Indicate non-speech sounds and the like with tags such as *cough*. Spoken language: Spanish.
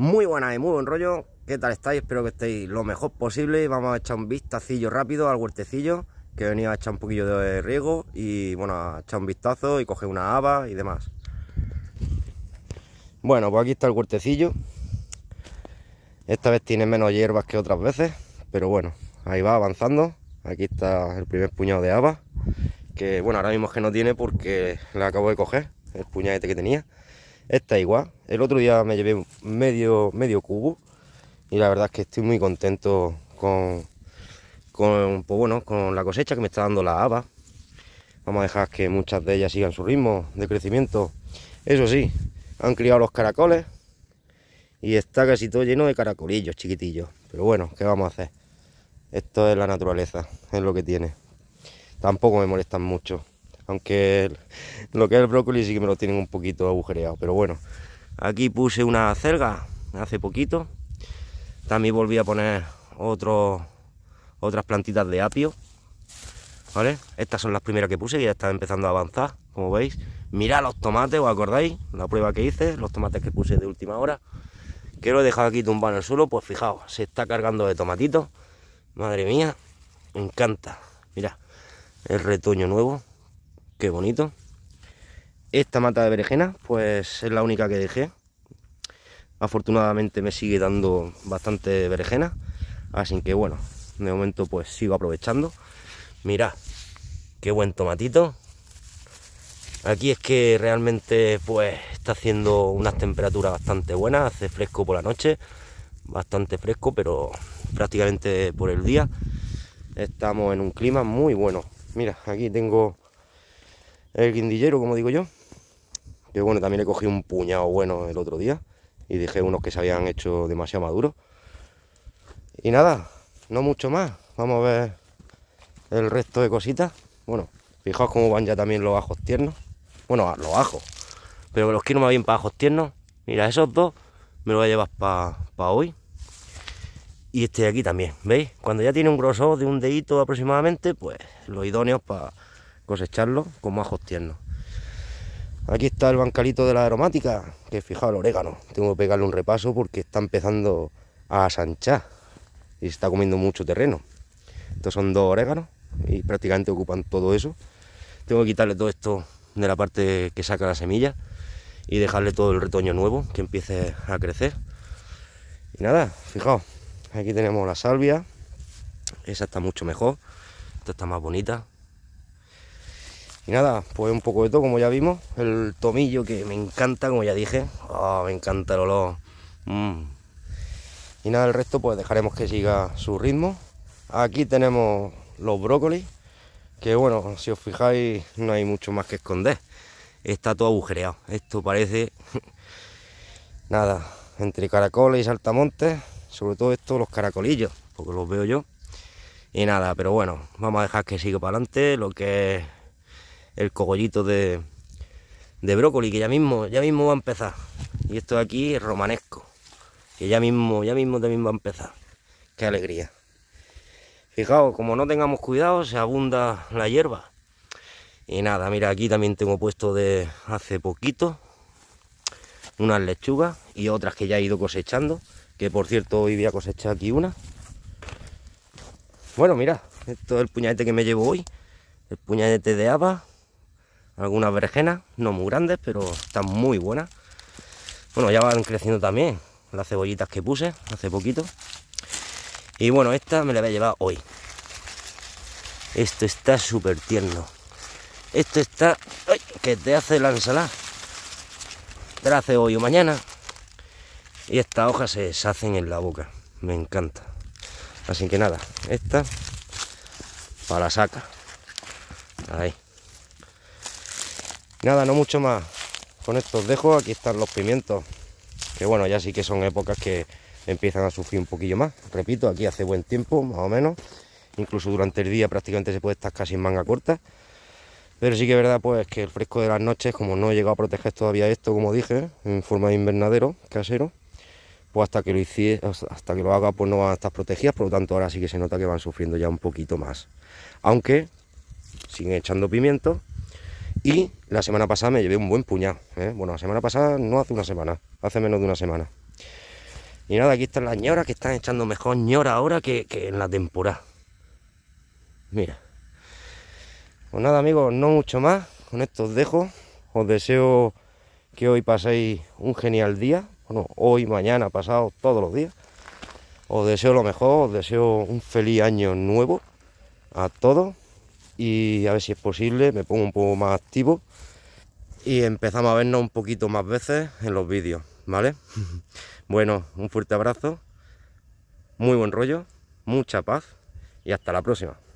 Muy buenas y eh, muy buen rollo. ¿Qué tal estáis? Espero que estéis lo mejor posible. Vamos a echar un vistacillo rápido al huertecillo, que he venido a echar un poquillo de riego y bueno, a echar un vistazo y coger una haba y demás. Bueno, pues aquí está el huertecillo. Esta vez tiene menos hierbas que otras veces, pero bueno, ahí va avanzando. Aquí está el primer puñado de habas, que bueno, ahora mismo que no tiene porque la acabo de coger, el puñadete que tenía. Esta igual. El otro día me llevé medio, medio cubo y la verdad es que estoy muy contento con, con, pues bueno, con la cosecha que me está dando la haba. Vamos a dejar que muchas de ellas sigan su ritmo de crecimiento. Eso sí, han criado los caracoles y está casi todo lleno de caracolillos chiquitillos. Pero bueno, ¿qué vamos a hacer? Esto es la naturaleza, es lo que tiene. Tampoco me molestan mucho. Aunque lo que es el brócoli sí que me lo tienen un poquito agujereado. Pero bueno, aquí puse una cerga hace poquito. También volví a poner otras plantitas de apio. ¿Vale? Estas son las primeras que puse y ya están empezando a avanzar, como veis. Mirad los tomates, ¿os acordáis? La prueba que hice, los tomates que puse de última hora. Que lo he dejado aquí tumbado en el suelo, pues fijaos, se está cargando de tomatitos. Madre mía, encanta. Mirad, el retoño nuevo. Qué bonito. Esta mata de berenjena, pues es la única que dejé. Afortunadamente me sigue dando bastante berenjena. Así que bueno, de momento pues sigo aprovechando. Mirad, qué buen tomatito. Aquí es que realmente pues está haciendo unas temperaturas bastante buenas, hace fresco por la noche, bastante fresco, pero prácticamente por el día estamos en un clima muy bueno. Mira, aquí tengo el guindillero, como digo yo. Que bueno, también he cogido un puñado bueno el otro día y dije, unos que se habían hecho demasiado maduros. Y nada, no mucho más. Vamos a ver el resto de cositas. Bueno, fijaos cómo van ya también los ajos tiernos. Bueno, los ajos. Pero los quiero más bien para ajos tiernos. Mira, esos dos me los voy a llevar para hoy. Y este de aquí también, ¿veis? Cuando ya tiene un grosor de un dedito aproximadamente, pues los idóneos para cosecharlo como ajos tiernos. Aquí está el bancalito de la aromática, que fijaos el orégano. Tengo que pegarle un repaso porque está empezando a asanchar y está comiendo mucho terreno. Estos son dos oréganos y prácticamente ocupan todo eso. Tengo que quitarle todo esto de la parte que saca la semilla y dejarle todo el retoño nuevo que empiece a crecer. Y nada, fijaos, aquí tenemos la salvia, esa está mucho mejor, esta está más bonita, y nada, pues un poco de todo, como ya vimos. El tomillo que me encanta, como ya dije. Ah, me encanta el olor. Mm. Y nada, el resto pues dejaremos que siga su ritmo. Aquí tenemos los brócolis, que bueno, si os fijáis no hay mucho más que esconder. Está todo agujereado. Esto parece... *laughs* nada, entre caracoles y saltamontes, sobre todo estos los caracolillos, porque los veo yo. Y nada, pero bueno, vamos a dejar que siga para adelante lo que es el cogollito de, de brócoli, que ya mismo, ya mismo va a empezar. Y esto de aquí es romanesco, que ya mismo, ya mismo también va a empezar. Qué alegría. Fijaos, como no tengamos cuidado, se abunda la hierba. Y nada, mira, aquí también tengo puesto de hace poquito unas lechugas y otras que ya he ido cosechando. Que por cierto, hoy voy a cosechar aquí una. Bueno, mira, esto es el puñalete que me llevo hoy. El puñalete de haba algunas berenjenas, no muy grandes, pero están muy buenas. Bueno, ya van creciendo también las cebollitas que puse hace poquito. Y bueno, esta me la voy a llevar hoy. Esto está súper tierno. Esto está... ¡Ay! Que te hace la ensalada. Te la hace hoy o mañana. Y estas hojas se deshacen en la boca. Me encanta. Así que nada, esta para la saca. Ahí. Nada, no mucho más. Con estos dejo, aquí están los pimientos. Que bueno, ya sí que son épocas que empiezan a sufrir un poquillo más. Repito, aquí hace buen tiempo, más o menos. Incluso durante el día prácticamente se puede estar casi en manga corta. Pero sí que es verdad pues que el fresco de las noches, como no he llegado a proteger todavía esto, como dije, en forma de invernadero casero, pues hasta que lo hice, hasta que lo haga, pues no van a estar protegidas, por lo tanto ahora sí que se nota que van sufriendo ya un poquito más. Aunque siguen echando pimientos y la semana pasada me llevé un buen puñado. ¿eh? Bueno, la semana pasada no hace una semana, hace menos de una semana. Y nada, aquí están las ñoras que están echando mejor ñora ahora que, que en la temporada. Mira. Pues nada, amigos, no mucho más. Con esto os dejo. Os deseo que hoy paséis un genial día. Bueno, hoy, mañana, pasado, todos los días. Os deseo lo mejor, os deseo un feliz año nuevo a todos y a ver si es posible, me pongo un poco más activo y empezamos a vernos un poquito más veces en los vídeos, ¿vale? *laughs* bueno, un fuerte abrazo, muy buen rollo, mucha paz y hasta la próxima.